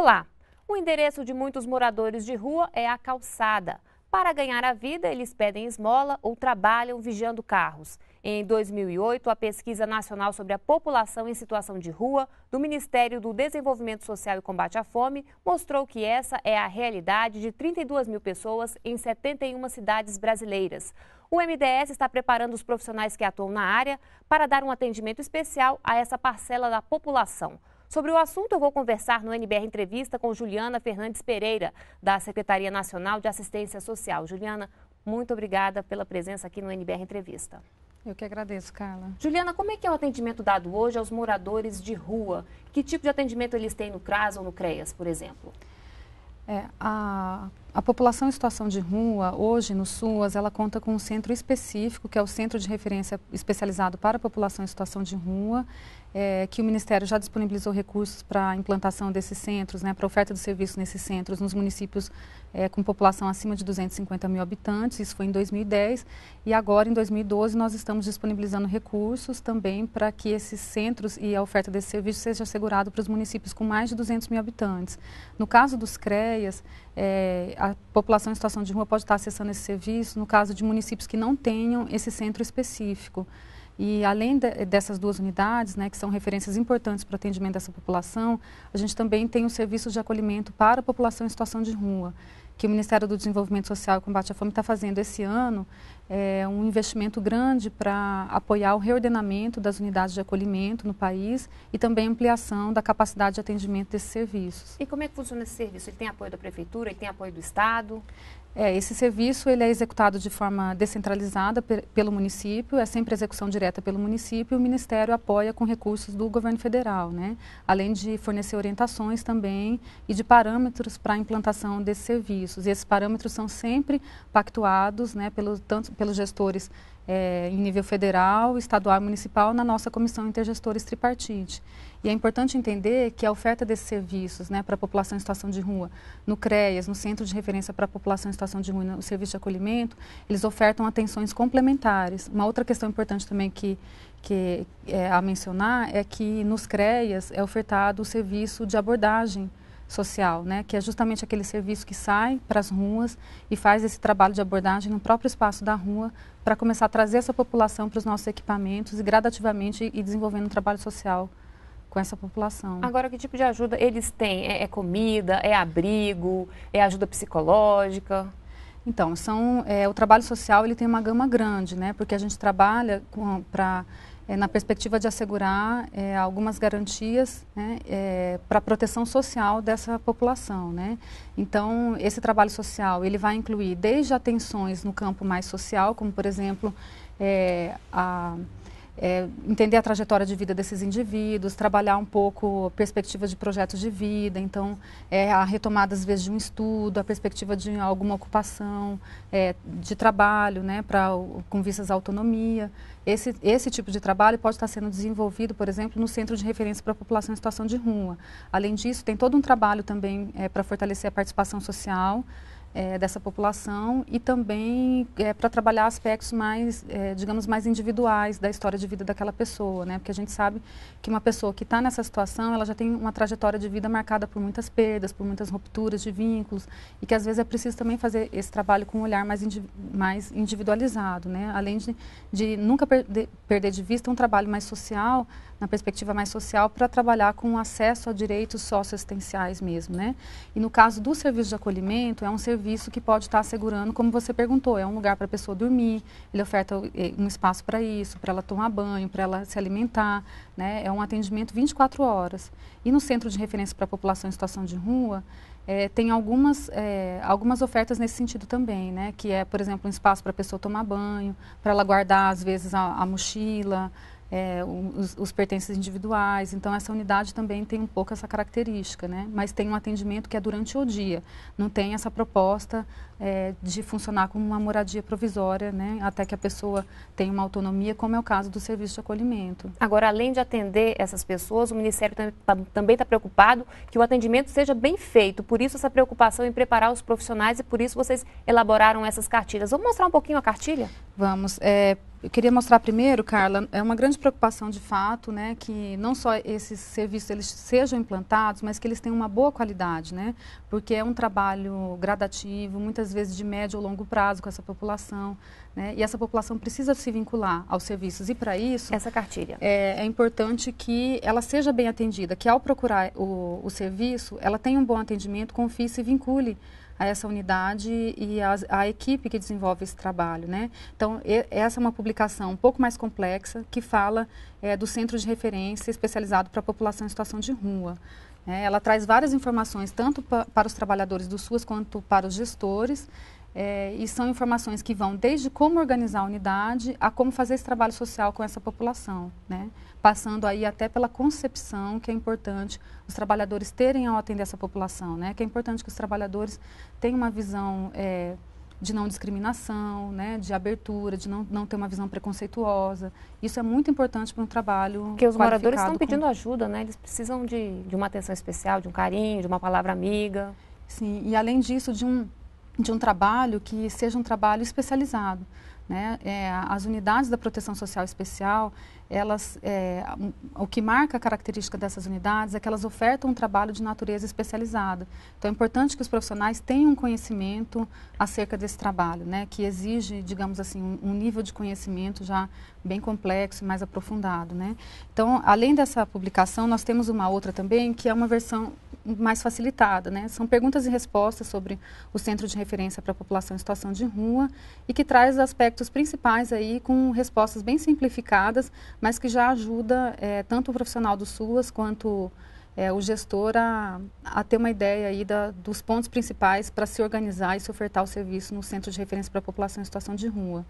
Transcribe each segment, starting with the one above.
Olá! O endereço de muitos moradores de rua é a calçada. Para ganhar a vida, eles pedem esmola ou trabalham vigiando carros. Em 2008, a Pesquisa Nacional sobre a População em Situação de Rua, do Ministério do Desenvolvimento Social e Combate à Fome, mostrou que essa é a realidade de 32 mil pessoas em 71 cidades brasileiras. O MDS está preparando os profissionais que atuam na área para dar um atendimento especial a essa parcela da população. Sobre o assunto, eu vou conversar no NBR Entrevista com Juliana Fernandes Pereira, da Secretaria Nacional de Assistência Social. Juliana, muito obrigada pela presença aqui no NBR Entrevista. Eu que agradeço, Carla. Juliana, como é que é o atendimento dado hoje aos moradores de rua? Que tipo de atendimento eles têm no CRAS ou no CREAS, por exemplo? É, a a população em situação de rua, hoje no SUAS, ela conta com um centro específico, que é o Centro de Referência Especializado para a População em Situação de Rua, é, que o Ministério já disponibilizou recursos para a implantação desses centros, né, para a oferta de serviços nesses centros nos municípios é, com população acima de 250 mil habitantes, isso foi em 2010, e agora em 2012 nós estamos disponibilizando recursos também para que esses centros e a oferta desse serviço seja assegurado para os municípios com mais de 200 mil habitantes. No caso dos CREAS, é, a população em situação de rua pode estar acessando esse serviço no caso de municípios que não tenham esse centro específico. E além de, dessas duas unidades, né, que são referências importantes para o atendimento dessa população, a gente também tem o serviço de acolhimento para a população em situação de rua, que o Ministério do Desenvolvimento Social e Combate à Fome está fazendo esse ano, é, um investimento grande para apoiar o reordenamento das unidades de acolhimento no país e também ampliação da capacidade de atendimento desses serviços. E como é que funciona esse serviço? Ele tem apoio da prefeitura? Ele tem apoio do Estado? É, esse serviço ele é executado de forma descentralizada pelo município, é sempre execução direta pelo município e o Ministério apoia com recursos do governo federal, né? além de fornecer orientações também e de parâmetros para a implantação desses serviços. E esses parâmetros são sempre pactuados né, pelo, tanto pelos gestores é, em nível federal, estadual e municipal na nossa comissão intergestores tripartite. E é importante entender que a oferta desses serviços né, para a população em situação de rua, no CREAS, no Centro de Referência para a População em Situação de Rua, no Serviço de Acolhimento, eles ofertam atenções complementares. Uma outra questão importante também que, que é a mencionar é que nos CREAS é ofertado o serviço de abordagem social, né, que é justamente aquele serviço que sai para as ruas e faz esse trabalho de abordagem no próprio espaço da rua para começar a trazer essa população para os nossos equipamentos e gradativamente ir desenvolvendo um trabalho social com essa população. Agora, que tipo de ajuda eles têm? É, é comida? É abrigo? É ajuda psicológica? Então, são, é, o trabalho social ele tem uma gama grande, né? Porque a gente trabalha para é, na perspectiva de assegurar é, algumas garantias né, é, para a proteção social dessa população. Né? Então, esse trabalho social ele vai incluir desde atenções no campo mais social, como, por exemplo, é, a é, entender a trajetória de vida desses indivíduos, trabalhar um pouco perspectivas de projetos de vida, então é, a retomada às vezes de um estudo, a perspectiva de alguma ocupação, é, de trabalho, né, para com vistas à autonomia. Esse, esse tipo de trabalho pode estar sendo desenvolvido, por exemplo, no Centro de Referência para a População em Situação de Rua. Além disso, tem todo um trabalho também é, para fortalecer a participação social, é, dessa população e também é, para trabalhar aspectos mais, é, digamos, mais individuais da história de vida daquela pessoa, né? Porque a gente sabe que uma pessoa que está nessa situação, ela já tem uma trajetória de vida marcada por muitas perdas, por muitas rupturas de vínculos e que às vezes é preciso também fazer esse trabalho com um olhar mais, indiv mais individualizado, né? Além de, de nunca perder de vista um trabalho mais social, na perspectiva mais social para trabalhar com acesso a direitos socioassistenciais mesmo, né? E no caso do serviço de acolhimento, é um serviço que pode estar tá assegurando, como você perguntou, é um lugar para a pessoa dormir, ele oferta eh, um espaço para isso, para ela tomar banho, para ela se alimentar, né? É um atendimento 24 horas. E no Centro de Referência para a População em Situação de Rua, é, tem algumas, é, algumas ofertas nesse sentido também, né? Que é, por exemplo, um espaço para a pessoa tomar banho, para ela guardar, às vezes, a, a mochila, é, os, os, pertences individuais. Então, essa unidade também tem um pouco essa característica, né? Mas tem um atendimento que é durante o dia, não tem essa proposta é, de funcionar como uma moradia provisória, né, até que a pessoa tenha uma autonomia, como é o caso do serviço de acolhimento. Agora, além de atender essas pessoas, o Ministério também está tá preocupado que o atendimento seja bem feito, por isso essa preocupação em preparar os profissionais e por isso vocês elaboraram essas cartilhas. Vamos mostrar um pouquinho a cartilha? Vamos. É, eu queria mostrar primeiro, Carla, é uma grande preocupação de fato, né, que não só esses serviços eles sejam implantados, mas que eles tenham uma boa qualidade, né, porque é um trabalho gradativo, muitas vezes de médio ou longo prazo com essa população. Né? E essa população precisa se vincular aos serviços. E para isso. Essa cartilha. É, é, importante que ela seja bem atendida, que ao procurar o, o serviço, ela tenha um bom atendimento, confie e se vincule a essa unidade e a, a, equipe que desenvolve esse trabalho. Né? Então, e, essa é uma publicação um pouco mais complexa que fala é, do centro de referência especializado para a população em situação de rua. É, ela traz várias informações, tanto pa, para os trabalhadores do SUS quanto para os gestores. É, e são informações que vão desde como organizar a unidade a como fazer esse trabalho social com essa população, né? passando aí até pela concepção que é importante os trabalhadores terem ao atender essa população, né? que é importante que os trabalhadores tenham uma visão é, de não discriminação, né, de abertura, de não, não ter uma visão preconceituosa. Isso é muito importante para um trabalho. Porque os moradores estão pedindo com... ajuda, né? Eles precisam de, de uma atenção especial, de um carinho, de uma palavra amiga. Sim, e além disso, de um de um trabalho que seja um trabalho especializado. Né? É, as unidades da proteção social especial, elas, é, o que marca a característica dessas unidades é que elas ofertam um trabalho de natureza especializada. Então é importante que os profissionais tenham conhecimento acerca desse trabalho, né? que exige, digamos assim, um, um nível de conhecimento já bem complexo e mais aprofundado. Né? Então, além dessa publicação, nós temos uma outra também, que é uma versão mais facilitada. Né? São perguntas e respostas sobre o Centro de Referência para a População em Situação de Rua e que traz aspectos principais aí com respostas bem simplificadas, mas que já ajuda é, tanto o profissional do SUAS quanto é, o gestor a, a, ter uma ideia aí da, dos pontos principais para se organizar e se ofertar o serviço no Centro de Referência para a População em Situação de Rua.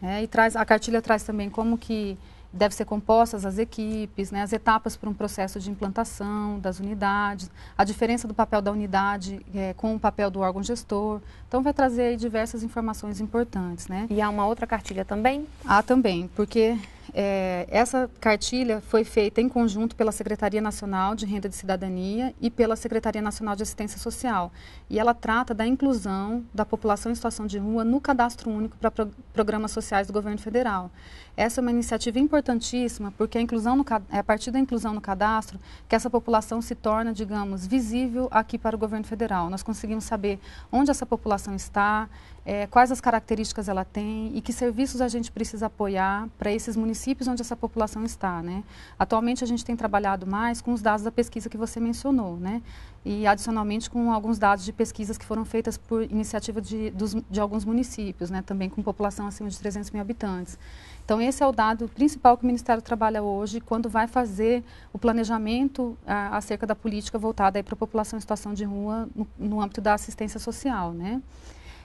É, e traz, a cartilha traz também como que deve ser compostas as equipes, né, as etapas para um processo de implantação das unidades, a diferença do papel da unidade é, com o papel do órgão gestor. Então vai trazer diversas informações importantes, né? E há uma outra cartilha também? Há também, porque é, essa cartilha foi feita em conjunto pela Secretaria Nacional de Renda de Cidadania e pela Secretaria Nacional de Assistência Social. E ela trata da inclusão da população em situação de rua no cadastro único para pro programas sociais do governo federal. Essa é uma iniciativa importantíssima, porque a, inclusão no, é a partir da inclusão no cadastro que essa população se torna, digamos, visível aqui para o governo federal. Nós conseguimos saber onde essa população está, é, quais as características ela tem e que serviços a gente precisa apoiar para esses municípios onde essa população está. Né? Atualmente a gente tem trabalhado mais com os dados da pesquisa que você mencionou, né? e adicionalmente com alguns dados de pesquisas que foram feitas por iniciativa de, dos, de alguns municípios, né? também com população acima de 300 mil habitantes. Então, esse é o dado principal que o Ministério trabalha hoje quando vai fazer o planejamento ah, acerca da política voltada para a população em situação de rua no, no âmbito da assistência social, né?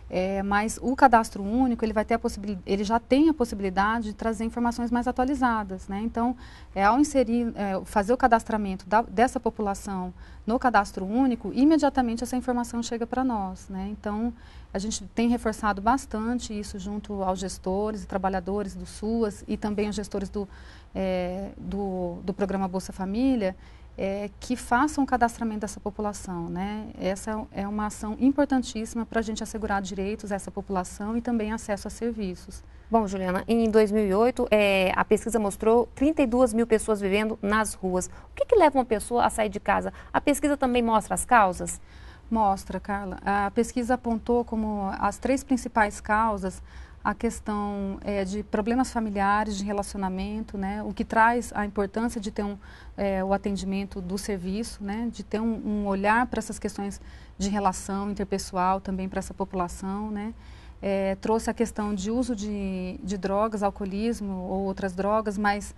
É, mas o cadastro único ele vai ter a possibilidade, ele já tem a possibilidade de trazer informações mais atualizadas, né? Então, é, ao inserir, é, fazer o cadastramento da, dessa população no cadastro único, imediatamente essa informação chega para nós, né? Então, a gente tem reforçado bastante isso junto aos gestores e trabalhadores do SUAS e também os gestores do, é, do, do programa Bolsa Família, é, que façam o cadastramento dessa população. Né? Essa é, é uma ação importantíssima para a gente assegurar direitos a essa população e também acesso a serviços. Bom, Juliana, em 2008, é, a pesquisa mostrou 32 mil pessoas vivendo nas ruas. O que, que leva uma pessoa a sair de casa? A pesquisa também mostra as causas? Mostra, Carla. A pesquisa apontou como as três principais causas a questão é, de problemas familiares, de relacionamento, né? o que traz a importância de ter um, é, o atendimento do serviço, né? de ter um, um olhar para essas questões de relação interpessoal também para essa população. Né? É, trouxe a questão de uso de, de, drogas, alcoolismo ou outras drogas, mas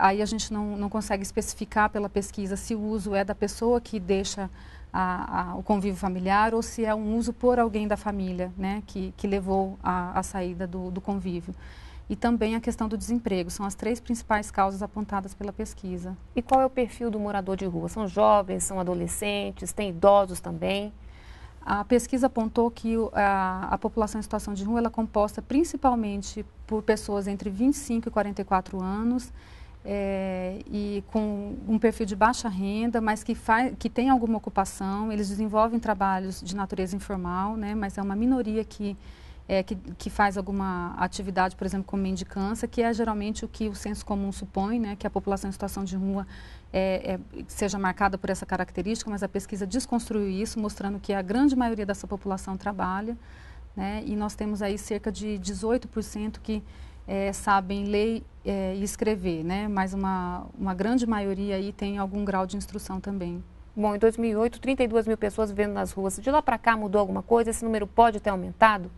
aí a gente não, não consegue especificar pela pesquisa se o uso é da pessoa que deixa a, a, o convívio familiar ou se é um uso por alguém da família né, que, que levou à saída do, do convívio e também a questão do desemprego. São as três principais causas apontadas pela pesquisa. E qual é o perfil do morador de rua? São jovens, são adolescentes, tem idosos também? A pesquisa apontou que a, a população em situação de rua é composta principalmente por pessoas entre 25 e 44 anos é, e com um perfil de baixa renda, mas que, faz, que tem alguma ocupação. Eles desenvolvem trabalhos de natureza informal, né, mas é uma minoria que, é, que, que, faz alguma atividade, por exemplo, como mendicância, que é geralmente o que o senso comum supõe, né, que a população em situação de rua é, é, seja marcada por essa característica, mas a pesquisa desconstruiu isso, mostrando que a grande maioria dessa população trabalha. Né, e nós temos aí cerca de 18% que é, sabem ler é, e escrever, né? mas uma, uma grande maioria aí tem algum grau de instrução também. Bom, em 2008, 32 mil pessoas vivendo nas ruas. De lá para cá mudou alguma coisa? Esse número pode ter aumentado?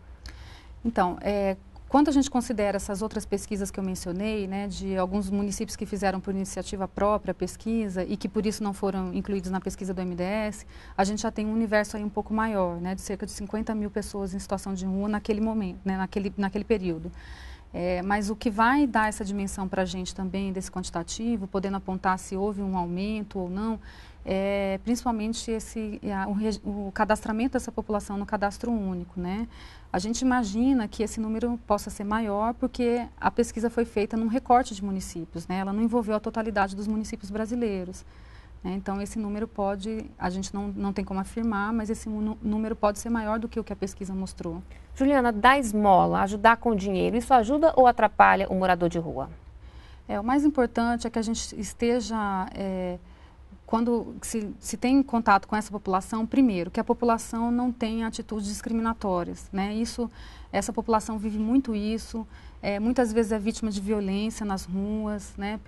Então, é, quando a gente considera essas outras pesquisas que eu mencionei, né, de alguns municípios que fizeram por iniciativa própria pesquisa e que por isso não foram incluídos na pesquisa do MDS, a gente já tem um universo aí um pouco maior, né, de cerca de 50 mil pessoas em situação de rua naquele momento, né, naquele, naquele período. É, mas o que vai dar essa dimensão para a gente também desse quantitativo, podendo apontar se houve um aumento ou não, é principalmente esse, o, o cadastramento dessa população no cadastro único. Né? A gente imagina que esse número possa ser maior porque a pesquisa foi feita num recorte de municípios, né? ela não envolveu a totalidade dos municípios brasileiros. Né? Então, esse número pode, a gente não, não tem como afirmar, mas esse número pode ser maior do que o que a pesquisa mostrou. Juliana, dar esmola, ajudar com dinheiro, isso ajuda ou atrapalha o morador de rua? É, o mais importante é que a gente esteja. É, quando se, se tem contato com essa população, primeiro, que a população não tenha atitudes discriminatórias. Né? Isso essa população vive muito isso. É, muitas vezes é vítima de violência nas ruas, né,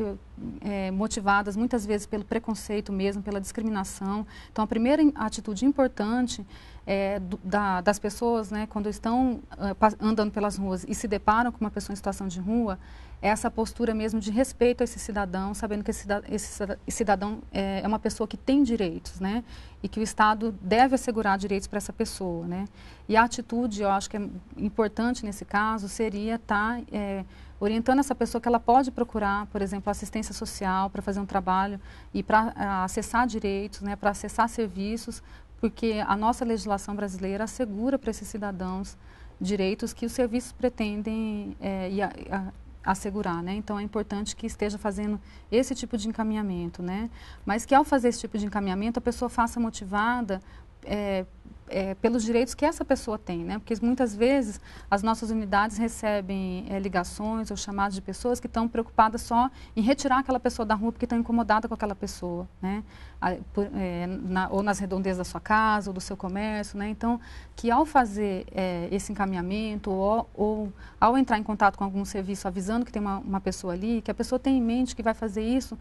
é, motivadas muitas vezes pelo preconceito mesmo, pela discriminação. Então, a primeira atitude importante é, do, da, das pessoas, né, quando estão ah, andando pelas ruas e se deparam com uma pessoa em situação de rua, é essa postura mesmo de respeito a esse cidadão, sabendo que esse cidadão é, é uma pessoa que tem direitos, né, e que o Estado deve assegurar direitos para essa pessoa, né. E a atitude, eu acho que é importante nesse caso, seria estar tá, é, orientando essa pessoa que ela pode procurar, por exemplo, assistência social para fazer um trabalho e para é, acessar direitos, né, para acessar serviços, porque a nossa legislação brasileira assegura para esses cidadãos direitos que os serviços pretendem é, e a, a, assegurar, né? Então é importante que esteja fazendo esse tipo de encaminhamento, né? Mas que ao fazer esse tipo de encaminhamento a pessoa faça motivada é, é, pelos direitos que essa pessoa tem, né? Porque muitas vezes as nossas unidades recebem é, ligações ou chamadas de pessoas que estão preocupadas só em retirar aquela pessoa da rua porque estão incomodada com aquela pessoa, né? A, por, é, na, ou nas redondezas da sua casa ou do seu comércio, né? Então, que ao fazer é, esse encaminhamento ou, ou, ao entrar em contato com algum serviço avisando que tem uma, uma, pessoa ali, que a pessoa tem em mente que vai fazer isso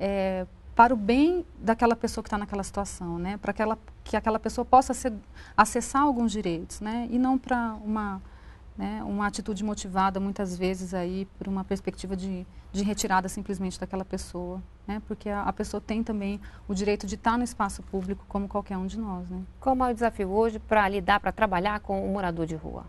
é, para o bem daquela pessoa que está naquela situação, né? Para que aquela pessoa possa ser, acessar alguns direitos, né? E não para uma, né, uma atitude motivada muitas vezes aí por uma perspectiva de, de retirada simplesmente daquela pessoa, né? Porque a, a pessoa tem também o direito de estar tá no espaço público como qualquer um de nós, né? Como é o desafio hoje para lidar, para trabalhar com o morador de rua?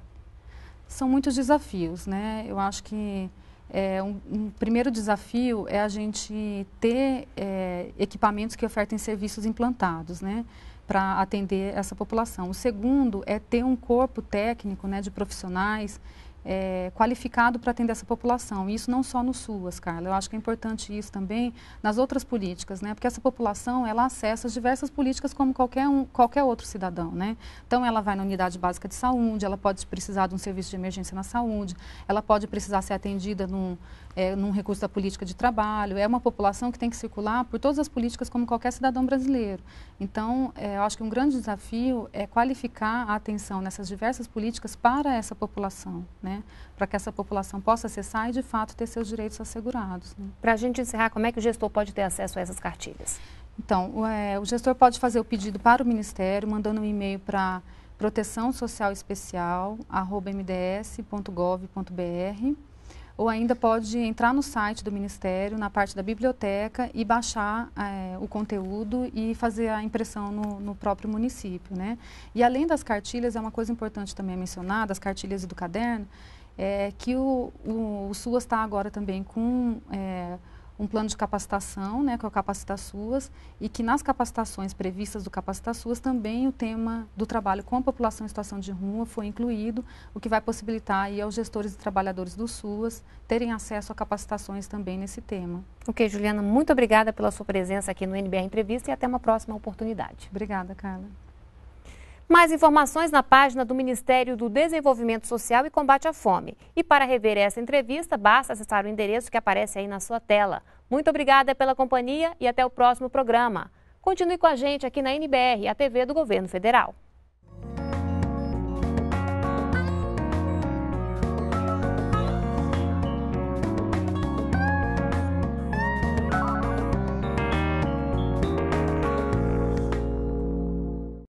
São muitos desafios, né? Eu acho que é, um, um, primeiro desafio é a gente ter é, equipamentos que ofertem serviços implantados, né, para atender essa população. O segundo é ter um corpo técnico, né, de profissionais é, qualificado para atender essa população. E isso não só no SUAS, Carla. Eu acho que é importante isso também nas outras políticas, né? Porque essa população, ela acessa diversas políticas como qualquer, um, qualquer outro cidadão, né? Então, ela vai na unidade básica de saúde, ela pode precisar de um serviço de emergência na saúde, ela pode precisar ser atendida num é, num recurso da política de trabalho, é uma população que tem que circular por todas as políticas como qualquer cidadão brasileiro. Então, é, eu acho que um grande desafio é qualificar a atenção nessas diversas políticas para essa população, né? para que essa população possa acessar e, de fato, ter seus direitos assegurados. Né? Para a gente encerrar, como é que o gestor pode ter acesso a essas cartilhas? Então, o, é, o gestor pode fazer o pedido para o Ministério, mandando um e-mail para proteção social especial, arroba mds.gov.br ou ainda pode entrar no site do Ministério, na parte da biblioteca, e baixar é, o conteúdo e fazer a impressão no, no, próprio município. Né? E além das cartilhas, é uma coisa importante também a é mencionar, das cartilhas e do caderno, é que o, o, o SUAS está agora também com... É, um plano de capacitação, né, que é o Capacita Suas, e que nas capacitações previstas do Capacita Suas também o tema do trabalho com a população em situação de rua foi incluído, o que vai possibilitar aí aos gestores e trabalhadores do SUAS terem acesso a capacitações também nesse tema. Ok, Juliana, muito obrigada pela sua presença aqui no NBR Entrevista e até uma próxima oportunidade. Obrigada, Carla. Mais informações na página do Ministério do Desenvolvimento Social e Combate à Fome. E para rever essa entrevista, basta acessar o endereço que aparece aí na sua tela. Muito obrigada pela companhia e até o próximo programa. Continue com a gente aqui na NBR, a TV do Governo Federal.